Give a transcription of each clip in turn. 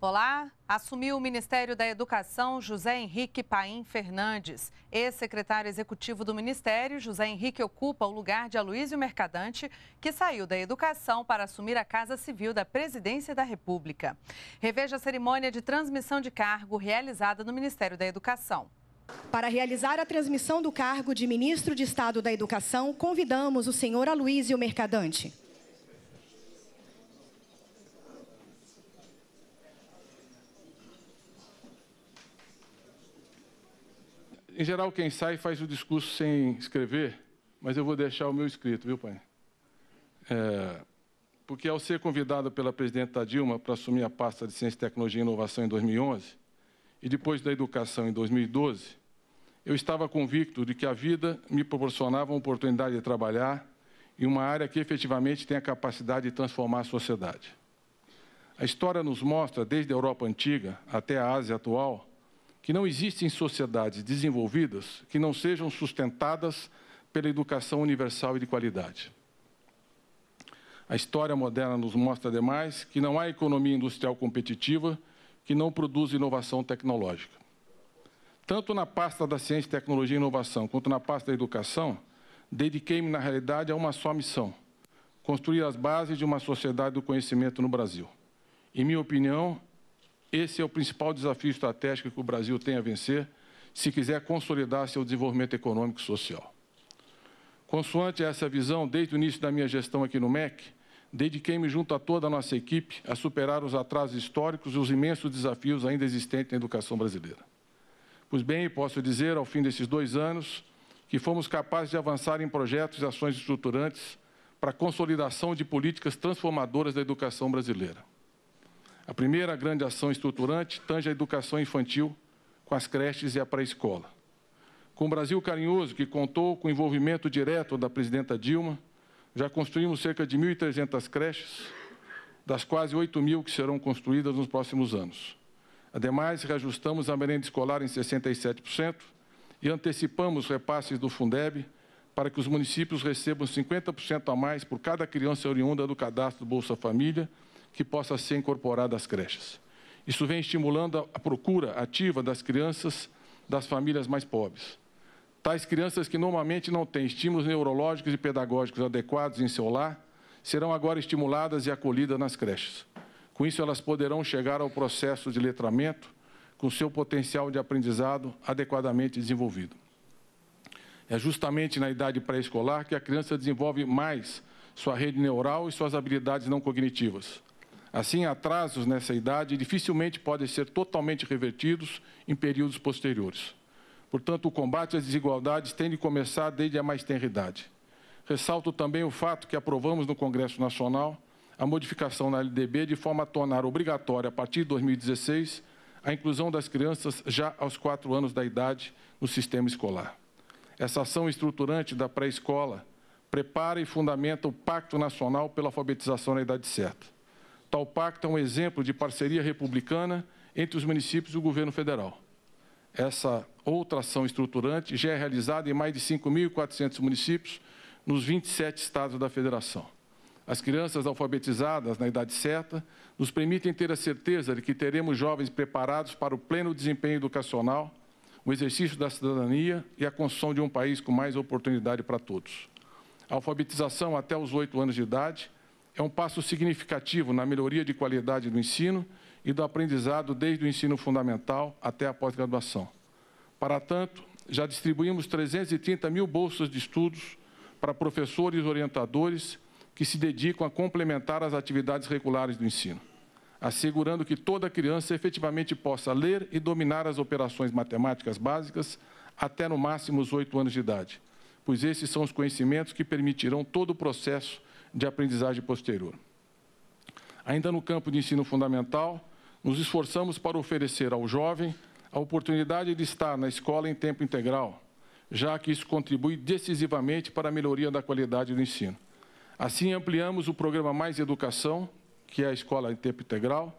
Olá, assumiu o Ministério da Educação José Henrique Paim Fernandes. Ex-secretário executivo do Ministério, José Henrique ocupa o lugar de Aloysio Mercadante, que saiu da Educação para assumir a Casa Civil da Presidência da República. Reveja a cerimônia de transmissão de cargo realizada no Ministério da Educação. Para realizar a transmissão do cargo de Ministro de Estado da Educação, convidamos o senhor Aloysio Mercadante. Em geral, quem sai faz o discurso sem escrever, mas eu vou deixar o meu escrito, viu, pai? É, porque ao ser convidado pela presidenta Dilma para assumir a pasta de Ciência, Tecnologia e Inovação em 2011, e depois da Educação em 2012, eu estava convicto de que a vida me proporcionava uma oportunidade de trabalhar em uma área que efetivamente tem a capacidade de transformar a sociedade. A história nos mostra, desde a Europa antiga até a Ásia atual, que não existem sociedades desenvolvidas que não sejam sustentadas pela educação universal e de qualidade. A história moderna nos mostra, demais, que não há economia industrial competitiva que não produza inovação tecnológica. Tanto na pasta da ciência, tecnologia e inovação, quanto na pasta da educação, dediquei-me, na realidade, a é uma só missão: construir as bases de uma sociedade do conhecimento no Brasil. Em minha opinião, esse é o principal desafio estratégico que o Brasil tem a vencer se quiser consolidar seu desenvolvimento econômico e social. Consoante essa visão, desde o início da minha gestão aqui no MEC, dediquei-me junto a toda a nossa equipe a superar os atrasos históricos e os imensos desafios ainda existentes na educação brasileira. Pois bem, posso dizer, ao fim desses dois anos, que fomos capazes de avançar em projetos e ações estruturantes para a consolidação de políticas transformadoras da educação brasileira. A primeira grande ação estruturante tange a educação infantil com as creches e a pré-escola. Com o Brasil Carinhoso, que contou com o envolvimento direto da presidenta Dilma, já construímos cerca de 1.300 creches, das quase 8 mil que serão construídas nos próximos anos. Ademais, reajustamos a merenda escolar em 67% e antecipamos repasses do Fundeb para que os municípios recebam 50% a mais por cada criança oriunda do cadastro Bolsa Família que possa ser incorporada às creches. Isso vem estimulando a procura ativa das crianças das famílias mais pobres. Tais crianças que normalmente não têm estímulos neurológicos e pedagógicos adequados em seu lar serão agora estimuladas e acolhidas nas creches. Com isso, elas poderão chegar ao processo de letramento com seu potencial de aprendizado adequadamente desenvolvido. É justamente na idade pré-escolar que a criança desenvolve mais sua rede neural e suas habilidades não cognitivas, Assim, atrasos nessa idade dificilmente podem ser totalmente revertidos em períodos posteriores. Portanto, o combate às desigualdades tem de começar desde a mais tenra idade. Ressalto também o fato que aprovamos no Congresso Nacional a modificação na LDB de forma a tornar obrigatória, a partir de 2016, a inclusão das crianças já aos quatro anos da idade no sistema escolar. Essa ação estruturante da pré-escola prepara e fundamenta o Pacto Nacional pela Alfabetização na Idade Certa Tal pacto é um exemplo de parceria republicana entre os municípios e o governo federal. Essa outra ação estruturante já é realizada em mais de 5.400 municípios nos 27 estados da federação. As crianças alfabetizadas na idade certa nos permitem ter a certeza de que teremos jovens preparados para o pleno desempenho educacional, o exercício da cidadania e a construção de um país com mais oportunidade para todos. A alfabetização até os oito anos de idade é um passo significativo na melhoria de qualidade do ensino e do aprendizado desde o ensino fundamental até a pós-graduação. Para tanto, já distribuímos 330 mil bolsas de estudos para professores e orientadores que se dedicam a complementar as atividades regulares do ensino, assegurando que toda criança efetivamente possa ler e dominar as operações matemáticas básicas até no máximo os oito anos de idade, pois esses são os conhecimentos que permitirão todo o processo de aprendizagem posterior. Ainda no campo de ensino fundamental, nos esforçamos para oferecer ao jovem a oportunidade de estar na escola em tempo integral, já que isso contribui decisivamente para a melhoria da qualidade do ensino. Assim, ampliamos o programa Mais Educação, que é a escola em tempo integral,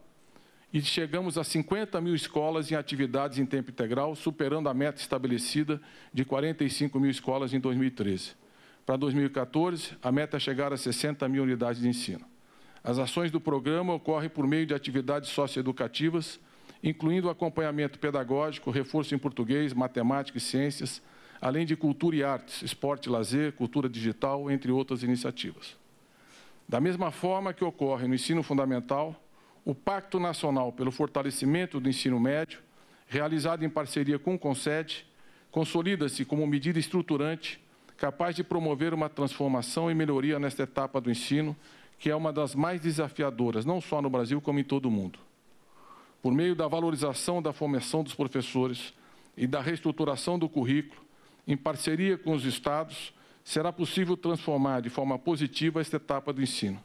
e chegamos a 50 mil escolas em atividades em tempo integral, superando a meta estabelecida de 45 mil escolas em 2013. Para 2014, a meta é chegar a 60 mil unidades de ensino. As ações do programa ocorrem por meio de atividades socioeducativas, incluindo acompanhamento pedagógico, reforço em português, matemática e ciências, além de cultura e artes, esporte e lazer, cultura digital, entre outras iniciativas. Da mesma forma que ocorre no ensino fundamental, o Pacto Nacional pelo Fortalecimento do Ensino Médio, realizado em parceria com o CONSED, consolida-se como medida estruturante capaz de promover uma transformação e melhoria nesta etapa do ensino, que é uma das mais desafiadoras, não só no Brasil, como em todo o mundo. Por meio da valorização da formação dos professores e da reestruturação do currículo, em parceria com os estados, será possível transformar de forma positiva esta etapa do ensino.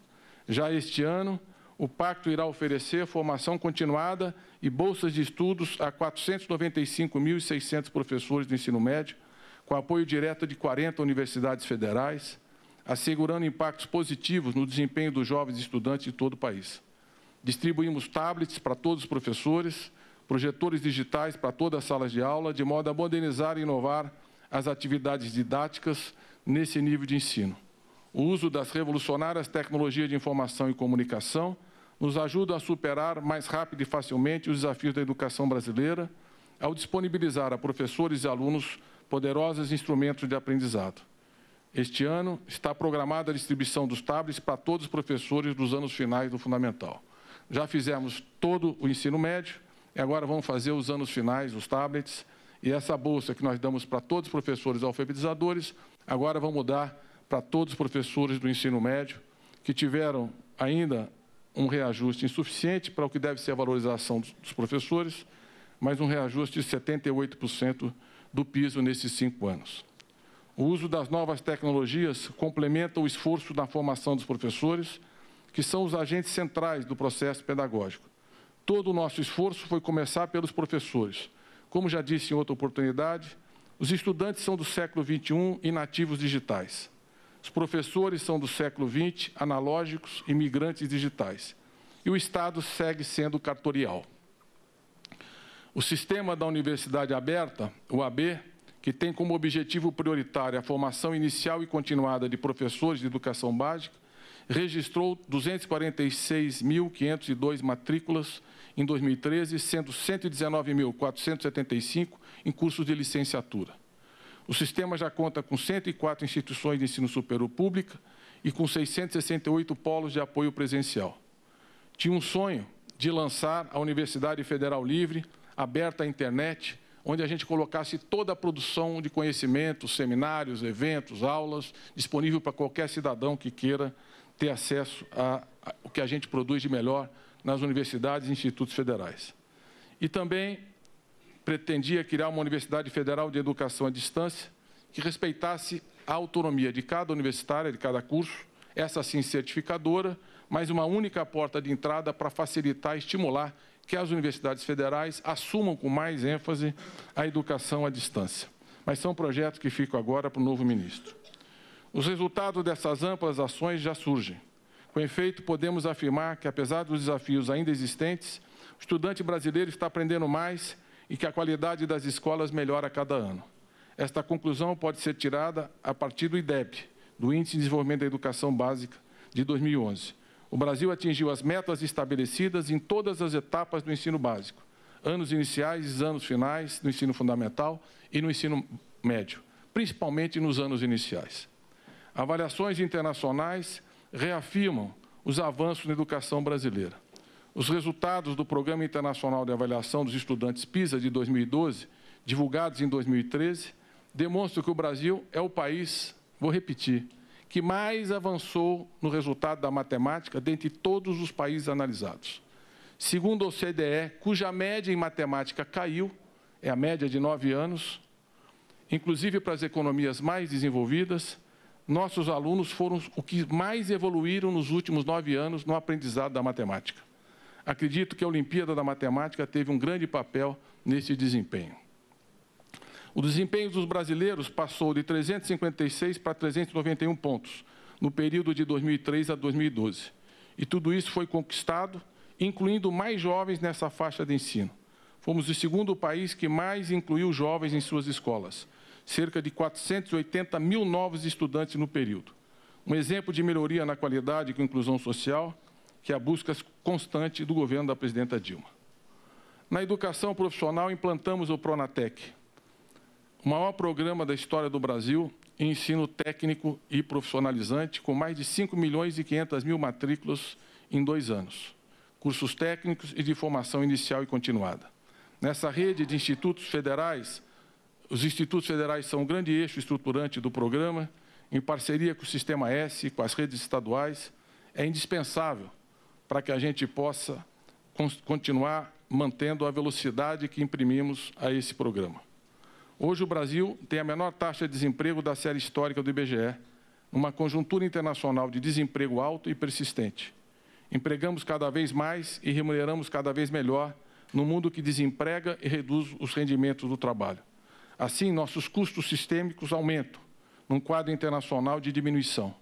Já este ano, o pacto irá oferecer formação continuada e bolsas de estudos a 495.600 professores do ensino médio, com apoio direto de 40 universidades federais, assegurando impactos positivos no desempenho dos jovens estudantes de todo o país. Distribuímos tablets para todos os professores, projetores digitais para todas as salas de aula, de modo a modernizar e inovar as atividades didáticas nesse nível de ensino. O uso das revolucionárias tecnologias de informação e comunicação nos ajuda a superar mais rápido e facilmente os desafios da educação brasileira, ao disponibilizar a professores e alunos poderosos instrumentos de aprendizado. Este ano está programada a distribuição dos tablets para todos os professores dos anos finais do Fundamental. Já fizemos todo o ensino médio e agora vamos fazer os anos finais, os tablets. E essa bolsa que nós damos para todos os professores alfabetizadores, agora vamos dar para todos os professores do ensino médio que tiveram ainda um reajuste insuficiente para o que deve ser a valorização dos professores, mas um reajuste de 78% do piso nesses cinco anos. O uso das novas tecnologias complementa o esforço na formação dos professores, que são os agentes centrais do processo pedagógico. Todo o nosso esforço foi começar pelos professores. Como já disse em outra oportunidade, os estudantes são do século XXI e nativos digitais. Os professores são do século XX, analógicos e migrantes digitais. E o Estado segue sendo cartorial. O sistema da Universidade Aberta, o AB, que tem como objetivo prioritário a formação inicial e continuada de professores de educação básica, registrou 246.502 matrículas em 2013, sendo 119.475 em cursos de licenciatura. O sistema já conta com 104 instituições de ensino superior pública e com 668 polos de apoio presencial. Tinha um sonho de lançar a Universidade Federal Livre aberta à internet, onde a gente colocasse toda a produção de conhecimento, seminários, eventos, aulas, disponível para qualquer cidadão que queira ter acesso a, o que a gente produz de melhor nas universidades e institutos federais. E também pretendia criar uma universidade federal de educação à distância que respeitasse a autonomia de cada universitária, de cada curso, essa sim certificadora, mas uma única porta de entrada para facilitar, estimular que as universidades federais assumam com mais ênfase a educação à distância. Mas são projetos que ficam agora para o novo ministro. Os resultados dessas amplas ações já surgem. Com efeito, podemos afirmar que, apesar dos desafios ainda existentes, o estudante brasileiro está aprendendo mais e que a qualidade das escolas melhora a cada ano. Esta conclusão pode ser tirada a partir do IDEB, do Índice de Desenvolvimento da Educação Básica de 2011, o Brasil atingiu as metas estabelecidas em todas as etapas do ensino básico, anos iniciais, anos finais, no ensino fundamental e no ensino médio, principalmente nos anos iniciais. Avaliações internacionais reafirmam os avanços na educação brasileira. Os resultados do Programa Internacional de Avaliação dos Estudantes PISA de 2012, divulgados em 2013, demonstram que o Brasil é o país, vou repetir, que mais avançou no resultado da matemática dentre todos os países analisados. Segundo a OCDE, cuja média em matemática caiu, é a média de nove anos, inclusive para as economias mais desenvolvidas, nossos alunos foram o que mais evoluíram nos últimos nove anos no aprendizado da matemática. Acredito que a Olimpíada da Matemática teve um grande papel nesse desempenho. O desempenho dos brasileiros passou de 356 para 391 pontos, no período de 2003 a 2012. E tudo isso foi conquistado, incluindo mais jovens nessa faixa de ensino. Fomos o segundo país que mais incluiu jovens em suas escolas, cerca de 480 mil novos estudantes no período. Um exemplo de melhoria na qualidade e inclusão social, que é a busca constante do governo da presidenta Dilma. Na educação profissional, implantamos o Pronatec, o maior programa da história do Brasil em ensino técnico e profissionalizante, com mais de 5 milhões e 500 mil matrículas em dois anos, cursos técnicos e de formação inicial e continuada. Nessa rede de institutos federais, os institutos federais são um grande eixo estruturante do programa, em parceria com o Sistema S, e com as redes estaduais, é indispensável para que a gente possa continuar mantendo a velocidade que imprimimos a esse programa. Hoje o Brasil tem a menor taxa de desemprego da série histórica do IBGE, numa conjuntura internacional de desemprego alto e persistente. Empregamos cada vez mais e remuneramos cada vez melhor no mundo que desemprega e reduz os rendimentos do trabalho. Assim, nossos custos sistêmicos aumentam, num quadro internacional de diminuição.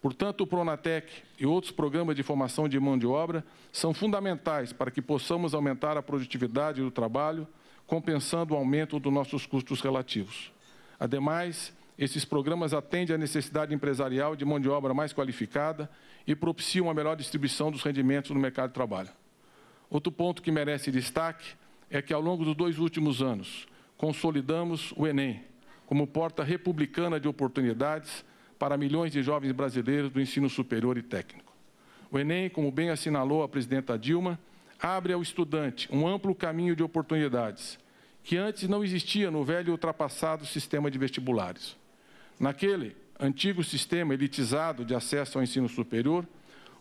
Portanto, o Pronatec e outros programas de formação de mão de obra são fundamentais para que possamos aumentar a produtividade do trabalho, compensando o aumento dos nossos custos relativos. Ademais, esses programas atendem à necessidade empresarial de mão de obra mais qualificada e propiciam uma melhor distribuição dos rendimentos no mercado de trabalho. Outro ponto que merece destaque é que, ao longo dos dois últimos anos, consolidamos o Enem como porta republicana de oportunidades para milhões de jovens brasileiros do ensino superior e técnico. O Enem, como bem assinalou a presidenta Dilma, abre ao estudante um amplo caminho de oportunidades que antes não existia no velho e ultrapassado sistema de vestibulares. Naquele antigo sistema elitizado de acesso ao ensino superior,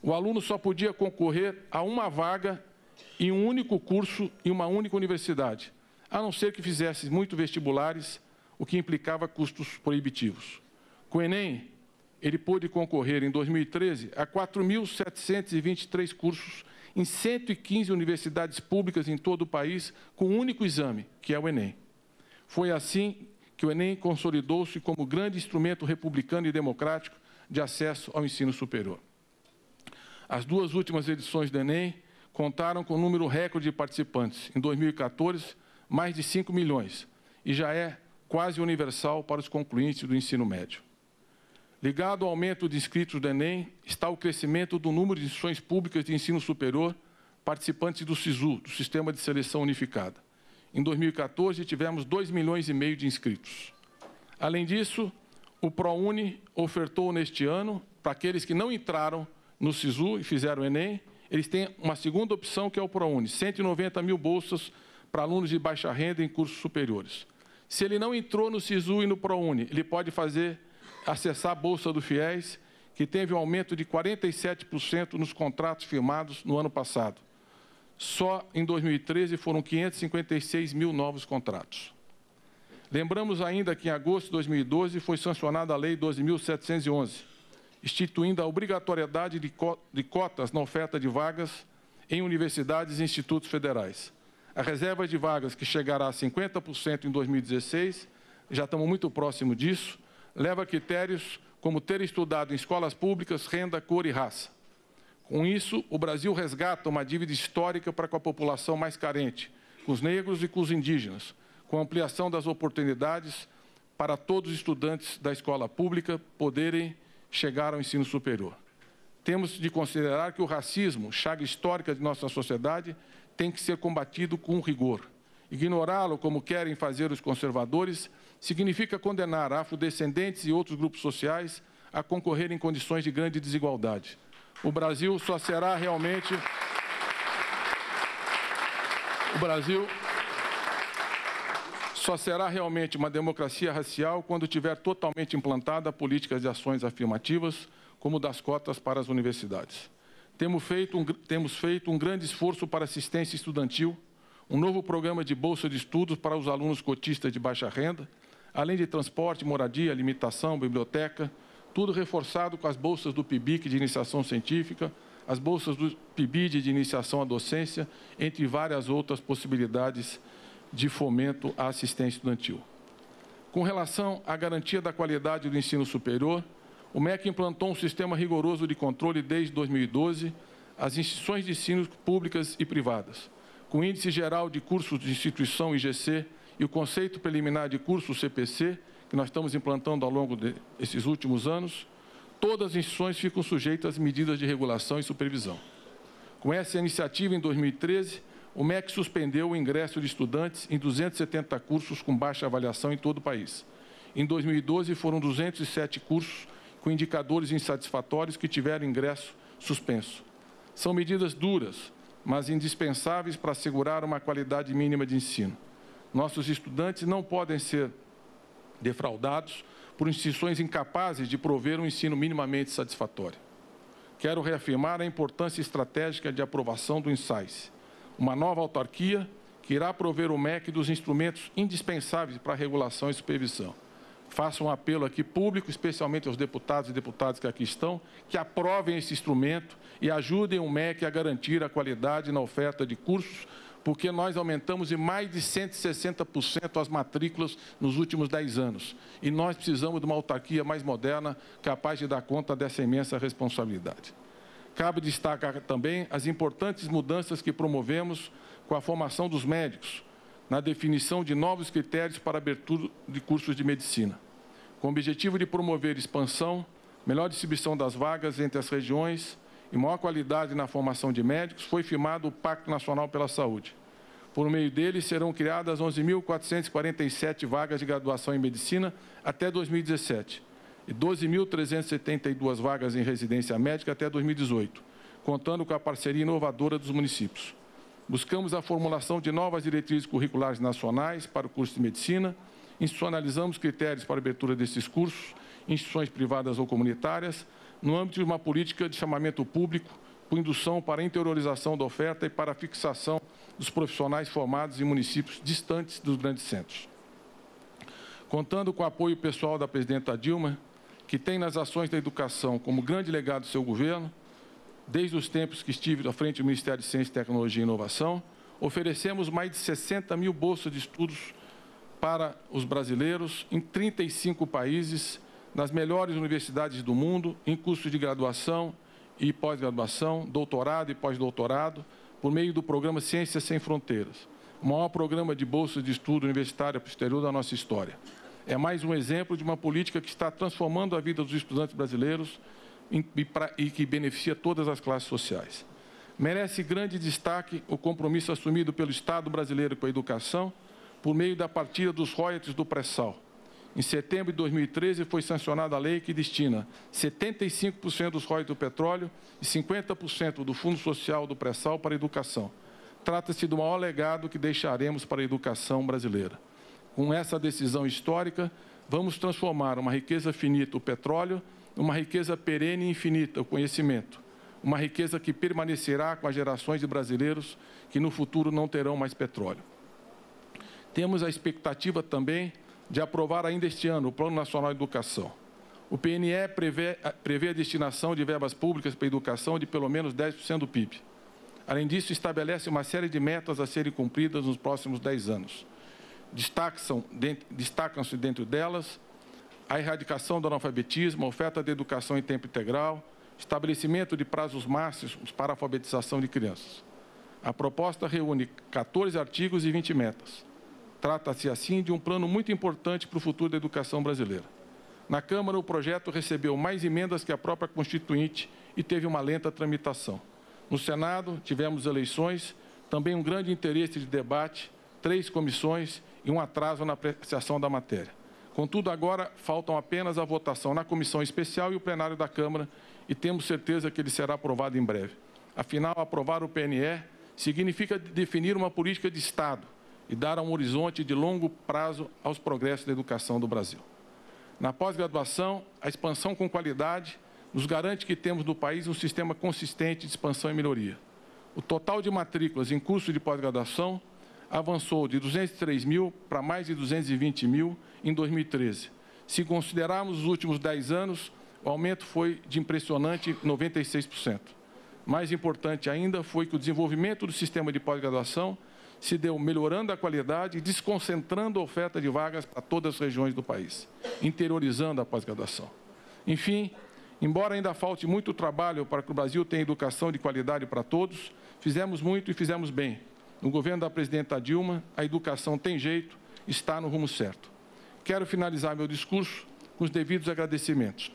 o aluno só podia concorrer a uma vaga em um único curso e uma única universidade, a não ser que fizesse muito vestibulares, o que implicava custos proibitivos. Com o Enem, ele pôde concorrer em 2013 a 4.723 cursos em 115 universidades públicas em todo o país, com um único exame, que é o Enem. Foi assim que o Enem consolidou-se como grande instrumento republicano e democrático de acesso ao ensino superior. As duas últimas edições do Enem contaram com um número recorde de participantes. Em 2014, mais de 5 milhões, e já é quase universal para os concluintes do ensino médio. Ligado ao aumento de inscritos do Enem, está o crescimento do número de instituições públicas de ensino superior participantes do SISU, do Sistema de Seleção Unificada. Em 2014, tivemos 2 milhões e meio de inscritos. Além disso, o ProUni ofertou neste ano, para aqueles que não entraram no SISU e fizeram o Enem, eles têm uma segunda opção que é o ProUni, 190 mil bolsas para alunos de baixa renda em cursos superiores. Se ele não entrou no SISU e no ProUni, ele pode fazer acessar a Bolsa do Fiéis, que teve um aumento de 47% nos contratos firmados no ano passado. Só em 2013 foram 556 mil novos contratos. Lembramos ainda que em agosto de 2012 foi sancionada a Lei 12.711, instituindo a obrigatoriedade de cotas na oferta de vagas em universidades e institutos federais. A reserva de vagas, que chegará a 50% em 2016, já estamos muito próximo disso, leva a critérios como ter estudado em escolas públicas, renda, cor e raça. Com isso, o Brasil resgata uma dívida histórica para com a população mais carente, com os negros e com os indígenas, com a ampliação das oportunidades para todos os estudantes da escola pública poderem chegar ao ensino superior. Temos de considerar que o racismo, chaga histórica de nossa sociedade, tem que ser combatido com rigor. Ignorá-lo, como querem fazer os conservadores, significa condenar afrodescendentes e outros grupos sociais a concorrer em condições de grande desigualdade. O Brasil só será realmente. O Brasil só será realmente uma democracia racial quando tiver totalmente implantada políticas de ações afirmativas, como das cotas para as universidades. Temos feito um, temos feito um grande esforço para assistência estudantil um novo programa de bolsa de estudos para os alunos cotistas de baixa renda, além de transporte, moradia, alimentação, biblioteca, tudo reforçado com as bolsas do PIBIC de iniciação científica, as bolsas do PIBID de iniciação à docência, entre várias outras possibilidades de fomento à assistência estudantil. Com relação à garantia da qualidade do ensino superior, o MEC implantou um sistema rigoroso de controle desde 2012 às instituições de ensino públicas e privadas com Índice Geral de Cursos de Instituição IGC e o Conceito Preliminar de Curso CPC, que nós estamos implantando ao longo desses últimos anos, todas as instituições ficam sujeitas às medidas de regulação e supervisão. Com essa iniciativa, em 2013, o MEC suspendeu o ingresso de estudantes em 270 cursos com baixa avaliação em todo o país. Em 2012, foram 207 cursos com indicadores insatisfatórios que tiveram ingresso suspenso. São medidas duras, mas indispensáveis para assegurar uma qualidade mínima de ensino. Nossos estudantes não podem ser defraudados por instituições incapazes de prover um ensino minimamente satisfatório. Quero reafirmar a importância estratégica de aprovação do INSAIS, uma nova autarquia que irá prover o MEC dos instrumentos indispensáveis para a regulação e supervisão faço um apelo aqui público, especialmente aos deputados e deputadas que aqui estão, que aprovem esse instrumento e ajudem o MEC a garantir a qualidade na oferta de cursos, porque nós aumentamos em mais de 160% as matrículas nos últimos 10 anos. E nós precisamos de uma autarquia mais moderna, capaz de dar conta dessa imensa responsabilidade. Cabe destacar também as importantes mudanças que promovemos com a formação dos médicos, na definição de novos critérios para abertura de cursos de medicina, com o objetivo de promover expansão, melhor distribuição das vagas entre as regiões e maior qualidade na formação de médicos, foi firmado o Pacto Nacional pela Saúde. Por meio dele, serão criadas 11.447 vagas de graduação em medicina até 2017 e 12.372 vagas em residência médica até 2018, contando com a parceria inovadora dos municípios. Buscamos a formulação de novas diretrizes curriculares nacionais para o curso de medicina, institucionalizamos critérios para abertura desses cursos, instituições privadas ou comunitárias, no âmbito de uma política de chamamento público, com indução para a interiorização da oferta e para a fixação dos profissionais formados em municípios distantes dos grandes centros. Contando com o apoio pessoal da presidenta Dilma, que tem nas ações da educação como grande legado do seu governo, desde os tempos que estive à frente do Ministério de Ciência, Tecnologia e Inovação, oferecemos mais de 60 mil bolsas de estudos para os brasileiros em 35 países, nas melhores universidades do mundo, em cursos de graduação e pós-graduação, doutorado e pós-doutorado, por meio do programa Ciências Sem Fronteiras, o maior programa de bolsas de estudo universitário posterior da nossa história. É mais um exemplo de uma política que está transformando a vida dos estudantes brasileiros e, pra, e que beneficia todas as classes sociais. Merece grande destaque o compromisso assumido pelo Estado brasileiro com a educação por meio da partida dos royalties do pré-sal. Em setembro de 2013 foi sancionada a lei que destina 75% dos royalties do petróleo e 50% do Fundo Social do pré-sal para a educação. Trata-se do maior legado que deixaremos para a educação brasileira. Com essa decisão histórica, vamos transformar uma riqueza finita, o petróleo, uma riqueza perene e infinita, o conhecimento, uma riqueza que permanecerá com as gerações de brasileiros que no futuro não terão mais petróleo. Temos a expectativa também de aprovar ainda este ano o Plano Nacional de Educação. O PNE prevê, prevê a destinação de verbas públicas para a educação de pelo menos 10% do PIB. Além disso, estabelece uma série de metas a serem cumpridas nos próximos 10 anos. Destacam-se dentro delas a erradicação do analfabetismo, a oferta de educação em tempo integral, estabelecimento de prazos máximos para a alfabetização de crianças. A proposta reúne 14 artigos e 20 metas. Trata-se, assim, de um plano muito importante para o futuro da educação brasileira. Na Câmara, o projeto recebeu mais emendas que a própria Constituinte e teve uma lenta tramitação. No Senado, tivemos eleições, também um grande interesse de debate, três comissões e um atraso na apreciação da matéria. Contudo, agora faltam apenas a votação na comissão especial e o plenário da Câmara e temos certeza que ele será aprovado em breve. Afinal, aprovar o PNE significa definir uma política de Estado e dar um horizonte de longo prazo aos progressos da educação do Brasil. Na pós-graduação, a expansão com qualidade nos garante que temos no país um sistema consistente de expansão e melhoria. O total de matrículas em curso de pós-graduação avançou de 203 mil para mais de 220 mil em 2013. Se considerarmos os últimos 10 anos, o aumento foi de impressionante 96%. Mais importante ainda foi que o desenvolvimento do sistema de pós-graduação se deu melhorando a qualidade e desconcentrando a oferta de vagas para todas as regiões do país, interiorizando a pós-graduação. Enfim, embora ainda falte muito trabalho para que o Brasil tenha educação de qualidade para todos, fizemos muito e fizemos bem no governo da presidenta Dilma, a educação tem jeito, está no rumo certo. Quero finalizar meu discurso com os devidos agradecimentos.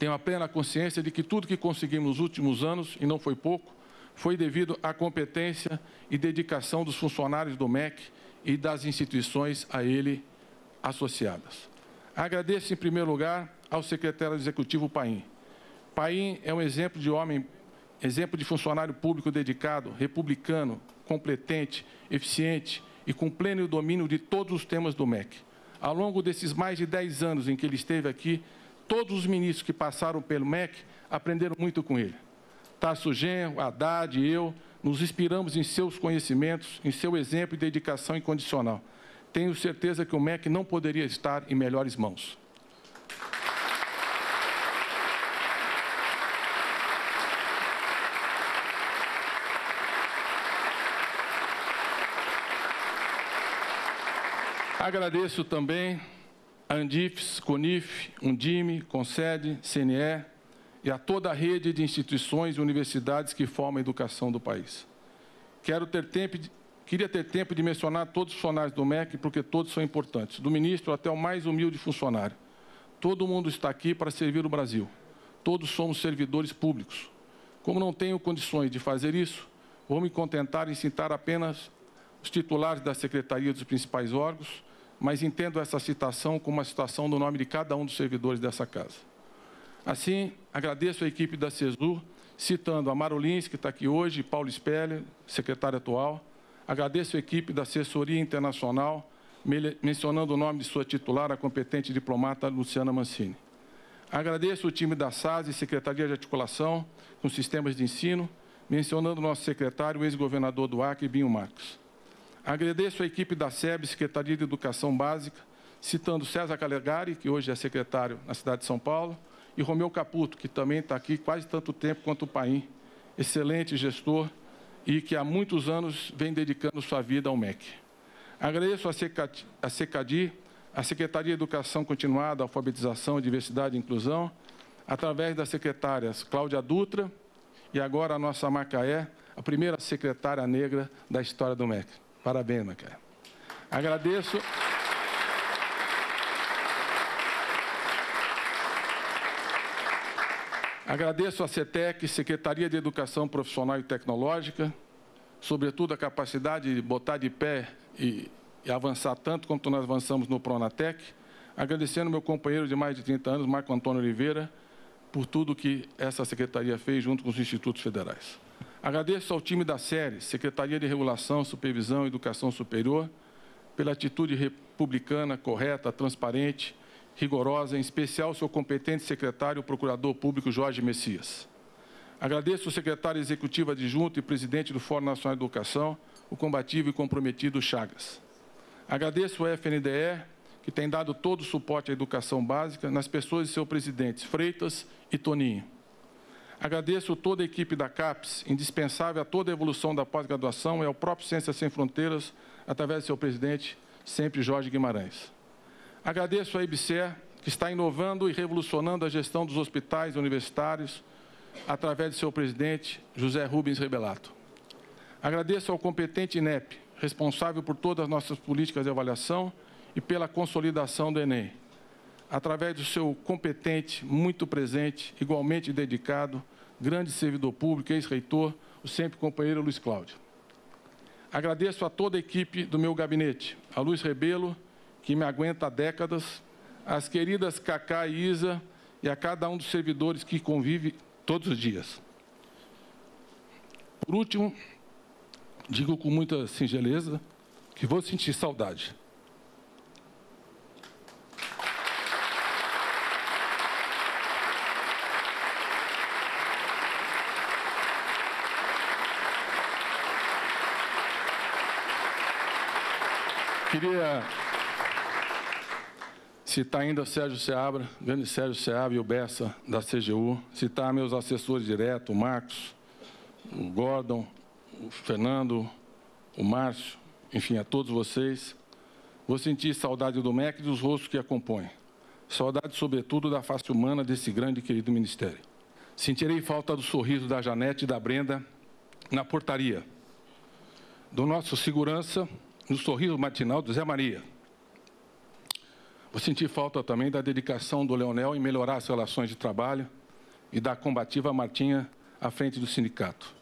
Tenho a plena consciência de que tudo que conseguimos nos últimos anos, e não foi pouco, foi devido à competência e dedicação dos funcionários do MEC e das instituições a ele associadas. Agradeço, em primeiro lugar, ao secretário executivo Paim. Paim é um exemplo de homem, exemplo de funcionário público dedicado, republicano, competente, eficiente e com pleno domínio de todos os temas do MEC. Ao longo desses mais de 10 anos em que ele esteve aqui, todos os ministros que passaram pelo MEC aprenderam muito com ele. Tasso Genro, Haddad e eu nos inspiramos em seus conhecimentos, em seu exemplo e dedicação incondicional. Tenho certeza que o MEC não poderia estar em melhores mãos. Agradeço também a Andifes, CONIF, Undime, Concede, CNE e a toda a rede de instituições e universidades que formam a educação do país. Quero ter tempo de, queria ter tempo de mencionar todos os funcionários do MEC, porque todos são importantes, do ministro até o mais humilde funcionário. Todo mundo está aqui para servir o Brasil. Todos somos servidores públicos. Como não tenho condições de fazer isso, vou me contentar em citar apenas os titulares da secretaria dos principais órgãos, mas entendo essa citação como uma citação do nome de cada um dos servidores dessa casa. Assim, agradeço a equipe da CESUR, citando a Marolins, que está aqui hoje, Paulo Spelle, secretário atual. Agradeço a equipe da Assessoria Internacional, mencionando o nome de sua titular, a competente diplomata Luciana Mancini. Agradeço o time da SAS e Secretaria de Articulação, com sistemas de ensino, mencionando o nosso secretário, o ex-governador do Acre, Binho Marcos. Agradeço a equipe da SEB, Secretaria de Educação Básica, citando César Calegari, que hoje é secretário na cidade de São Paulo, e Romeu Caputo, que também está aqui quase tanto tempo quanto o Paim, excelente gestor e que há muitos anos vem dedicando sua vida ao MEC. Agradeço a SECADI, a Secretaria de Educação Continuada, Alfabetização, Diversidade e Inclusão, através das secretárias Cláudia Dutra e agora a nossa Macaé, a primeira secretária negra da história do MEC. Parabéns, Macaé. Agradeço. Agradeço a CETEC, Secretaria de Educação Profissional e Tecnológica, sobretudo a capacidade de botar de pé e, e avançar tanto quanto nós avançamos no Pronatec. Agradecendo meu companheiro de mais de 30 anos, Marco Antônio Oliveira, por tudo que essa secretaria fez junto com os institutos federais. Agradeço ao time da série, Secretaria de Regulação, Supervisão e Educação Superior, pela atitude republicana, correta, transparente, rigorosa, em especial seu competente secretário, o Procurador Público Jorge Messias. Agradeço ao secretário executivo adjunto e presidente do Fórum Nacional de Educação, o combativo e comprometido Chagas. Agradeço ao FNDE, que tem dado todo o suporte à educação básica, nas pessoas de seus presidentes Freitas e Toninho. Agradeço toda a equipe da CAPES, indispensável a toda a evolução da pós-graduação e ao próprio Ciências Sem Fronteiras, através de seu presidente, sempre Jorge Guimarães. Agradeço à IBCE, que está inovando e revolucionando a gestão dos hospitais universitários, através de seu presidente, José Rubens Rebelato. Agradeço ao competente INEP, responsável por todas as nossas políticas de avaliação e pela consolidação do Enem através do seu competente, muito presente, igualmente dedicado, grande servidor público, ex-reitor, o sempre companheiro Luiz Cláudio. Agradeço a toda a equipe do meu gabinete, a Luiz Rebelo, que me aguenta há décadas, as queridas Cacá e Isa e a cada um dos servidores que convive todos os dias. Por último, digo com muita singeleza que vou sentir saudade citar tá ainda Sérgio Seabra, grande Sérgio Seabra e o Bessa da CGU, citar tá, meus assessores direto, o Marcos, o Gordon, o Fernando, o Márcio, enfim, a todos vocês. Vou sentir saudade do MEC e dos rostos que a compõem. Saudade, sobretudo, da face humana desse grande e querido ministério. Sentirei falta do sorriso da Janete e da Brenda na portaria, do nosso segurança, no sorriso matinal do Zé Maria eu senti falta também da dedicação do Leonel em melhorar as relações de trabalho e da combativa Martinha à frente do sindicato.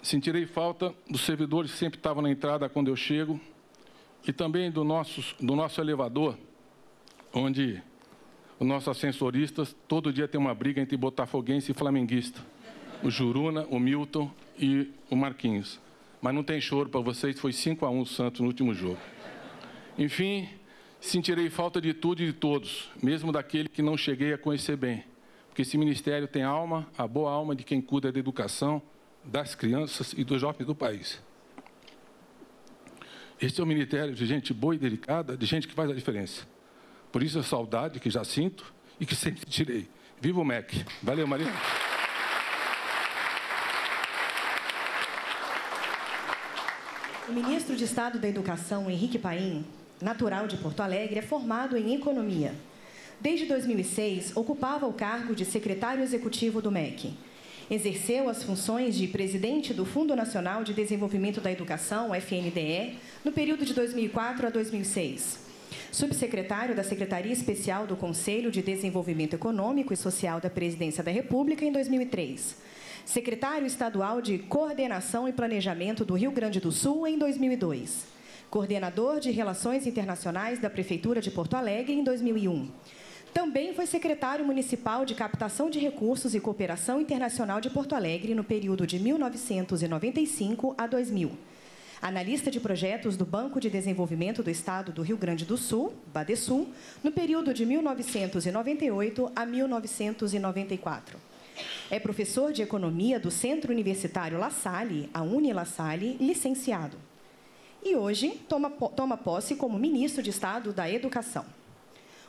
Sentirei falta dos servidores que sempre estavam na entrada quando eu chego e também do nosso, do nosso elevador, onde os nossos ascensoristas todo dia tem uma briga entre botafoguense e flamenguista. O Juruna, o Milton e o Marquinhos. Mas não tem choro para vocês, foi 5 a 1 o Santos no último jogo. Enfim, Sentirei falta de tudo e de todos, mesmo daquele que não cheguei a conhecer bem, porque esse ministério tem alma, a boa alma de quem cuida da educação das crianças e dos jovens do país. Este é um ministério de gente boa e delicada, de gente que faz a diferença. Por isso a saudade que já sinto e que sempre tirei. Viva o MEC. Valeu, Marina. O ministro de Estado da Educação, Henrique Paim, natural de Porto Alegre, é formado em economia. Desde 2006, ocupava o cargo de secretário executivo do MEC. Exerceu as funções de presidente do Fundo Nacional de Desenvolvimento da Educação, FNDE, no período de 2004 a 2006 subsecretário da Secretaria Especial do Conselho de Desenvolvimento Econômico e Social da Presidência da República em 2003, secretário estadual de Coordenação e Planejamento do Rio Grande do Sul em 2002 coordenador de Relações Internacionais da Prefeitura de Porto Alegre em 2001. Também foi secretário municipal de Captação de Recursos e Cooperação Internacional de Porto Alegre no período de 1995 a 2000 analista de projetos do Banco de Desenvolvimento do Estado do Rio Grande do Sul, Badesul, no período de 1998 a 1994. É professor de Economia do Centro Universitário La Salle, a Uni La Salle, licenciado e hoje toma, toma posse como ministro de Estado da Educação.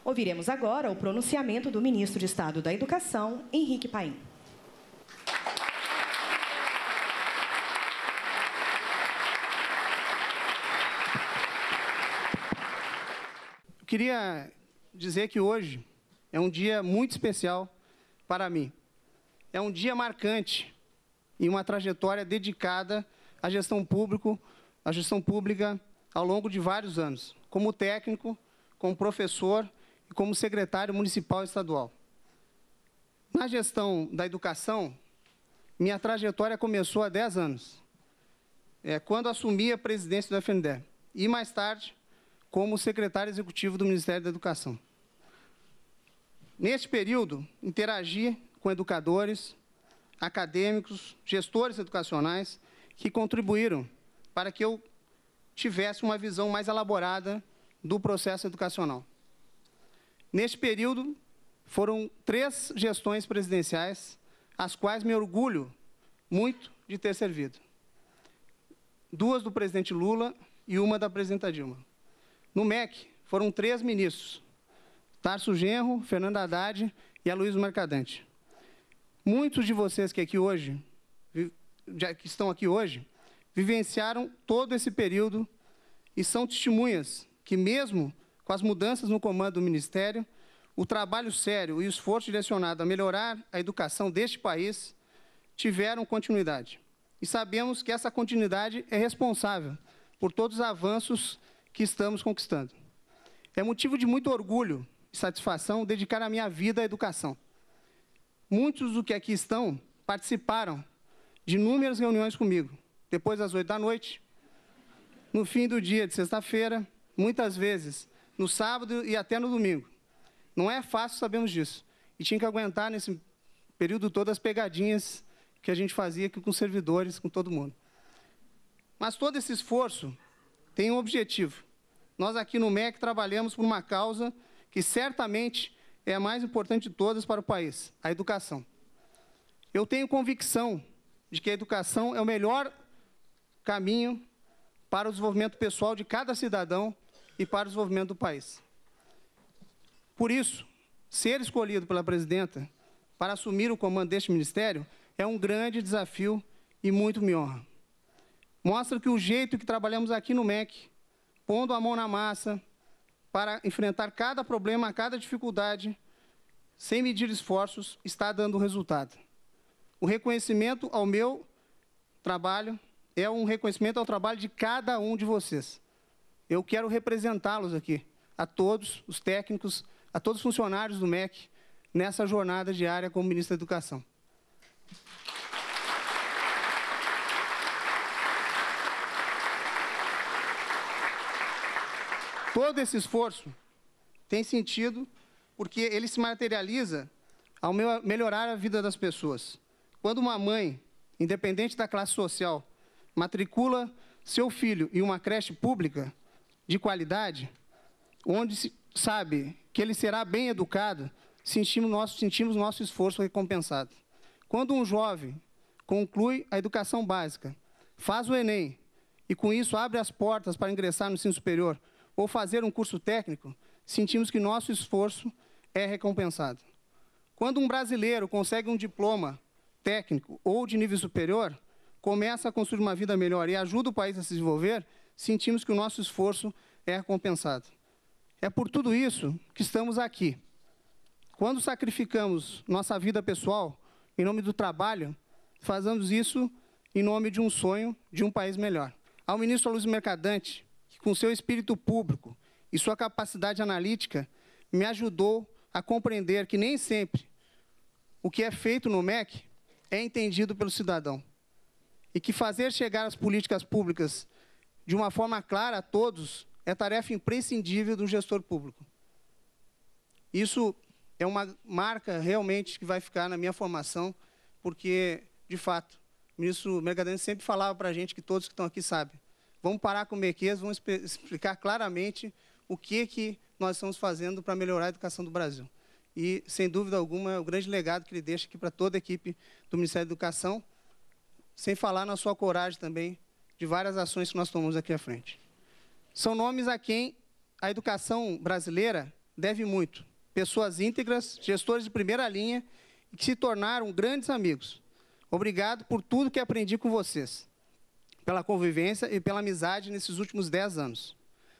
Ouviremos agora o pronunciamento do ministro de Estado da Educação, Henrique Paim. Eu queria dizer que hoje é um dia muito especial para mim. É um dia marcante em uma trajetória dedicada à gestão pública na gestão pública ao longo de vários anos, como técnico, como professor e como secretário municipal e estadual. Na gestão da educação, minha trajetória começou há 10 anos, é, quando assumi a presidência do FNDE, e mais tarde, como secretário executivo do Ministério da Educação. Neste período, interagi com educadores, acadêmicos, gestores educacionais que contribuíram para que eu tivesse uma visão mais elaborada do processo educacional. Neste período, foram três gestões presidenciais, as quais me orgulho muito de ter servido. Duas do presidente Lula e uma da presidenta Dilma. No MEC, foram três ministros, Tarso Genro, Fernando Haddad e Aloysio Mercadante. Muitos de vocês que aqui hoje, que estão aqui hoje, vivenciaram todo esse período e são testemunhas que, mesmo com as mudanças no comando do Ministério, o trabalho sério e o esforço direcionado a melhorar a educação deste país tiveram continuidade. E sabemos que essa continuidade é responsável por todos os avanços que estamos conquistando. É motivo de muito orgulho e satisfação dedicar a minha vida à educação. Muitos do que aqui estão participaram de inúmeras reuniões comigo, depois das oito da noite, no fim do dia de sexta-feira, muitas vezes no sábado e até no domingo. Não é fácil, sabemos disso. E tinha que aguentar nesse período todo as pegadinhas que a gente fazia aqui com os servidores, com todo mundo. Mas todo esse esforço tem um objetivo. Nós aqui no MEC trabalhamos por uma causa que certamente é a mais importante de todas para o país, a educação. Eu tenho convicção de que a educação é o melhor caminho para o desenvolvimento pessoal de cada cidadão e para o desenvolvimento do país. Por isso, ser escolhido pela presidenta para assumir o comando deste ministério é um grande desafio e muito me honra. Mostra que o jeito que trabalhamos aqui no MEC, pondo a mão na massa para enfrentar cada problema, cada dificuldade, sem medir esforços, está dando resultado. O reconhecimento ao meu trabalho é um reconhecimento ao trabalho de cada um de vocês. Eu quero representá-los aqui, a todos os técnicos, a todos os funcionários do MEC, nessa jornada diária como ministro da Educação. Todo esse esforço tem sentido porque ele se materializa ao melhorar a vida das pessoas. Quando uma mãe, independente da classe social, matricula seu filho em uma creche pública de qualidade, onde sabe que ele será bem educado, sentimos nosso, sentimos nosso esforço recompensado. Quando um jovem conclui a educação básica, faz o Enem e com isso abre as portas para ingressar no ensino superior ou fazer um curso técnico, sentimos que nosso esforço é recompensado. Quando um brasileiro consegue um diploma técnico ou de nível superior, começa a construir uma vida melhor e ajuda o país a se desenvolver, sentimos que o nosso esforço é recompensado. É por tudo isso que estamos aqui. Quando sacrificamos nossa vida pessoal em nome do trabalho, fazemos isso em nome de um sonho de um país melhor. Ao ministro Luiz Mercadante, que com seu espírito público e sua capacidade analítica me ajudou a compreender que nem sempre o que é feito no MEC é entendido pelo cidadão e que fazer chegar as políticas públicas de uma forma clara a todos é tarefa imprescindível do gestor público. Isso é uma marca realmente que vai ficar na minha formação, porque, de fato, o ministro Mercadante sempre falava para a gente, que todos que estão aqui sabem, vamos parar com o Mequês, vamos explicar claramente o que, que nós estamos fazendo para melhorar a educação do Brasil. E, sem dúvida alguma, é o grande legado que ele deixa aqui para toda a equipe do Ministério da Educação, sem falar na sua coragem também de várias ações que nós tomamos aqui à frente. São nomes a quem a educação brasileira deve muito. Pessoas íntegras, gestores de primeira linha, que se tornaram grandes amigos. Obrigado por tudo que aprendi com vocês, pela convivência e pela amizade nesses últimos dez anos.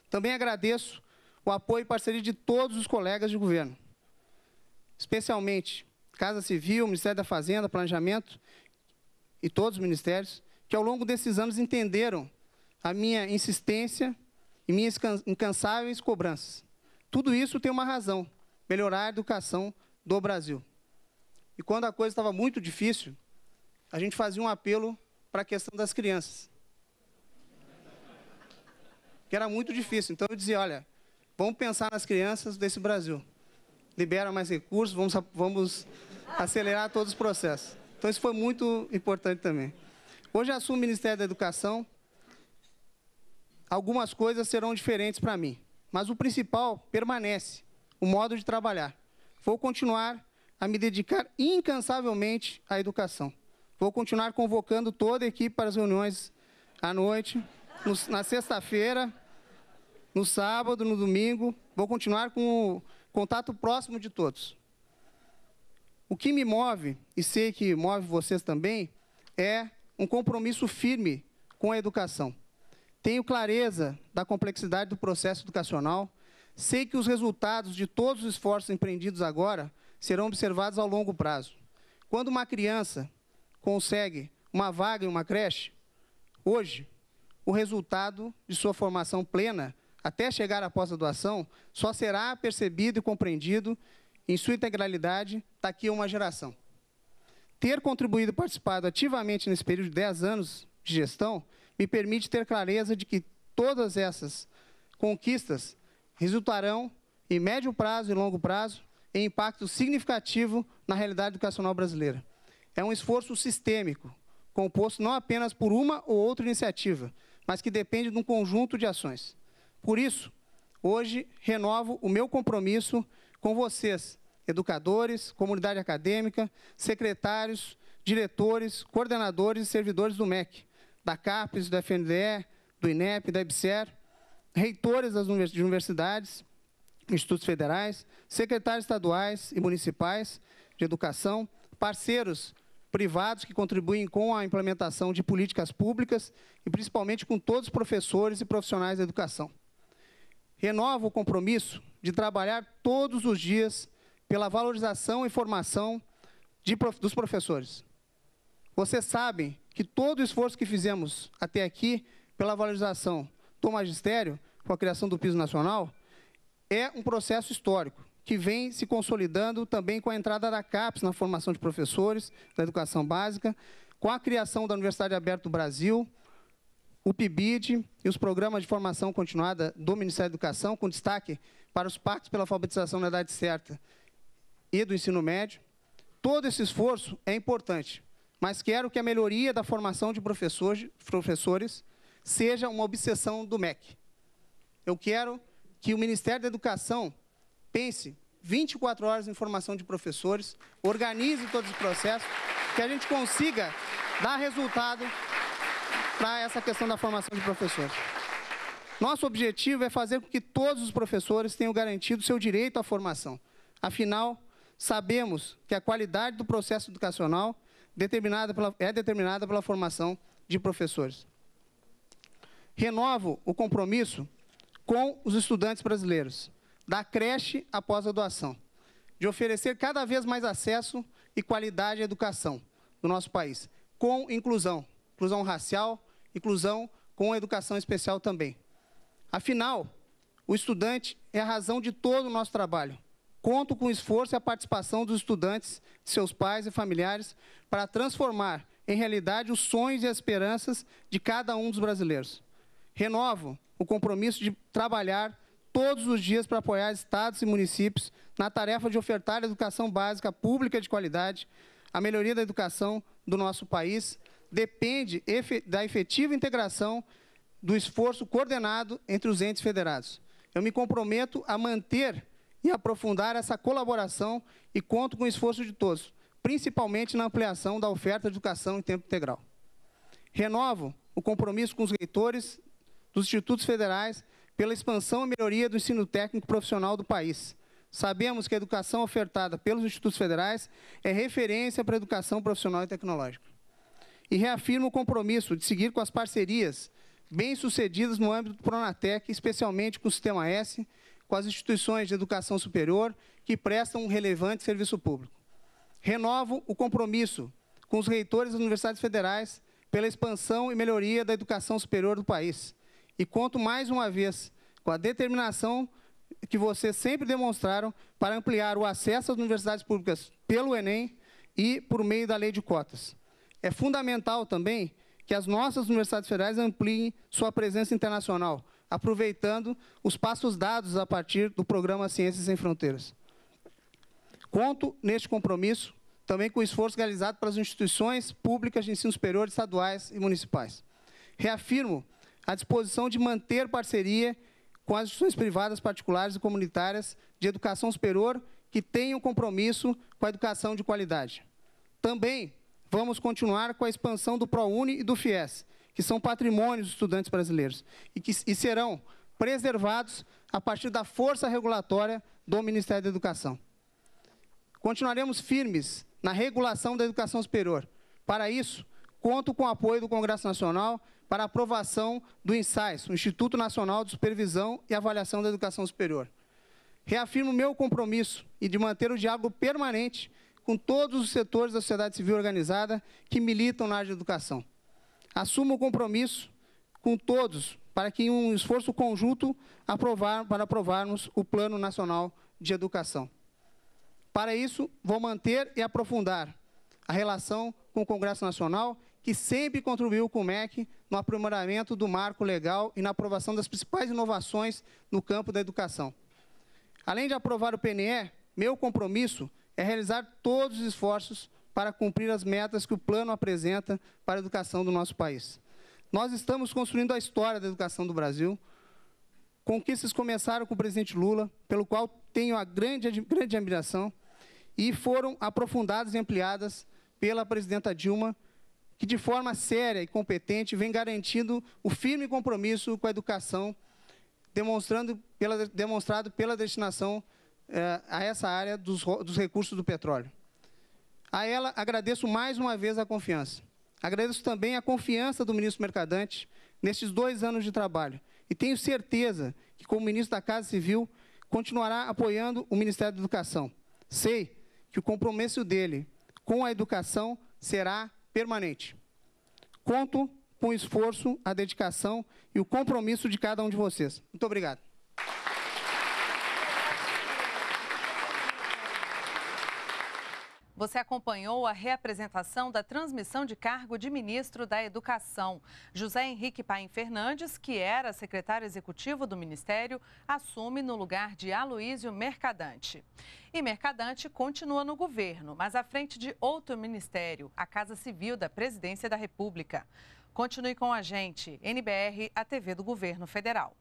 Também agradeço o apoio e parceria de todos os colegas de governo, especialmente Casa Civil, Ministério da Fazenda, Planejamento e todos os ministérios, que ao longo desses anos entenderam a minha insistência e minhas incansáveis cobranças. Tudo isso tem uma razão: melhorar a educação do Brasil. E quando a coisa estava muito difícil, a gente fazia um apelo para a questão das crianças. Que era muito difícil. Então eu dizia: olha, vamos pensar nas crianças desse Brasil. Libera mais recursos, vamos, vamos acelerar todos os processos. Então isso foi muito importante também. Hoje assumo o Ministério da Educação. Algumas coisas serão diferentes para mim, mas o principal permanece, o modo de trabalhar. Vou continuar a me dedicar incansavelmente à educação. Vou continuar convocando toda a equipe para as reuniões à noite, no, na sexta-feira, no sábado, no domingo. Vou continuar com o contato próximo de todos. O que me move, e sei que move vocês também, é um compromisso firme com a educação. Tenho clareza da complexidade do processo educacional, sei que os resultados de todos os esforços empreendidos agora serão observados ao longo prazo. Quando uma criança consegue uma vaga em uma creche, hoje, o resultado de sua formação plena, até chegar à pós-graduação, só será percebido e compreendido em sua integralidade, está aqui uma geração. Ter contribuído e participado ativamente nesse período de 10 anos de gestão me permite ter clareza de que todas essas conquistas resultarão, em médio prazo e longo prazo, em impacto significativo na realidade educacional brasileira. É um esforço sistêmico, composto não apenas por uma ou outra iniciativa, mas que depende de um conjunto de ações. Por isso, hoje renovo o meu compromisso com vocês educadores, comunidade acadêmica, secretários, diretores, coordenadores e servidores do MEC, da CAPES, do FNDE, do INEP, da IBSER, reitores das universidades, institutos federais, secretários estaduais e municipais de educação, parceiros privados que contribuem com a implementação de políticas públicas e principalmente com todos os professores e profissionais da educação. Renovo o compromisso de trabalhar todos os dias pela valorização e formação de, dos professores. Vocês sabem que todo o esforço que fizemos até aqui pela valorização do magistério, com a criação do piso nacional, é um processo histórico que vem se consolidando também com a entrada da CAPES na formação de professores da educação básica, com a criação da Universidade Aberta do Brasil, o PIBID e os programas de formação continuada do Ministério da Educação, com destaque para os pactos pela alfabetização na idade certa, e do ensino médio. Todo esse esforço é importante, mas quero que a melhoria da formação de professores seja uma obsessão do MEC. Eu quero que o Ministério da Educação pense 24 horas em formação de professores, organize todo esse processo, que a gente consiga dar resultado para essa questão da formação de professores. Nosso objetivo é fazer com que todos os professores tenham garantido seu direito à formação. Afinal, sabemos que a qualidade do processo educacional determinada pela, é determinada pela formação de professores. Renovo o compromisso com os estudantes brasileiros, da creche à pós doação, de oferecer cada vez mais acesso e qualidade à educação do nosso país, com inclusão, inclusão racial, inclusão com educação especial também. Afinal, o estudante é a razão de todo o nosso trabalho. Conto com o esforço e a participação dos estudantes, seus pais e familiares para transformar em realidade os sonhos e as esperanças de cada um dos brasileiros. Renovo o compromisso de trabalhar todos os dias para apoiar estados e municípios na tarefa de ofertar educação básica pública de qualidade. A melhoria da educação do nosso país depende da efetiva integração do esforço coordenado entre os entes federados. Eu me comprometo a manter e aprofundar essa colaboração e conto com o esforço de todos, principalmente na ampliação da oferta de educação em tempo integral. Renovo o compromisso com os reitores dos institutos federais pela expansão e melhoria do ensino técnico profissional do país. Sabemos que a educação ofertada pelos institutos federais é referência para a educação profissional e tecnológica. E reafirmo o compromisso de seguir com as parcerias bem-sucedidas no âmbito do Pronatec, especialmente com o Sistema S, com as instituições de educação superior que prestam um relevante serviço público. Renovo o compromisso com os reitores das universidades federais pela expansão e melhoria da educação superior do país. E conto mais uma vez com a determinação que vocês sempre demonstraram para ampliar o acesso às universidades públicas pelo Enem e por meio da lei de cotas. É fundamental também que as nossas universidades federais ampliem sua presença internacional, aproveitando os passos dados a partir do programa Ciências Sem Fronteiras. Conto neste compromisso também com o esforço realizado pelas instituições públicas de ensino superior estaduais e municipais. Reafirmo a disposição de manter parceria com as instituições privadas particulares e comunitárias de educação superior que tenham compromisso com a educação de qualidade. Também vamos continuar com a expansão do ProUni e do FIES, que são patrimônios dos estudantes brasileiros e que e serão preservados a partir da força regulatória do Ministério da Educação. Continuaremos firmes na regulação da educação superior. Para isso, conto com o apoio do Congresso Nacional para a aprovação do INSAIS, o Instituto Nacional de Supervisão e Avaliação da Educação Superior. Reafirmo meu compromisso e de manter o diálogo permanente com todos os setores da sociedade civil organizada que militam na área de educação assuma o compromisso com todos para que um esforço conjunto aprovar, para aprovarmos o Plano Nacional de Educação. Para isso, vou manter e aprofundar a relação com o Congresso Nacional, que sempre contribuiu com o MEC no aprimoramento do marco legal e na aprovação das principais inovações no campo da educação. Além de aprovar o PNE, meu compromisso é realizar todos os esforços para cumprir as metas que o plano apresenta para a educação do nosso país. Nós estamos construindo a história da educação do Brasil. Conquistas começaram com o presidente Lula, pelo qual tenho a grande, grande admiração, e foram aprofundadas e ampliadas pela presidenta Dilma, que de forma séria e competente vem garantindo o firme compromisso com a educação, demonstrando pela, demonstrado pela destinação eh, a essa área dos, dos recursos do petróleo. A ela agradeço mais uma vez a confiança. Agradeço também a confiança do ministro Mercadante nestes dois anos de trabalho e tenho certeza que, como ministro da Casa Civil, continuará apoiando o Ministério da Educação. Sei que o compromisso dele com a educação será permanente. Conto com o esforço, a dedicação e o compromisso de cada um de vocês. Muito obrigado. Você acompanhou a reapresentação da transmissão de cargo de ministro da Educação. José Henrique Paim Fernandes, que era secretário executivo do ministério, assume no lugar de Aloísio Mercadante. E Mercadante continua no governo, mas à frente de outro ministério, a Casa Civil da Presidência da República. Continue com a gente, NBR, a TV do Governo Federal.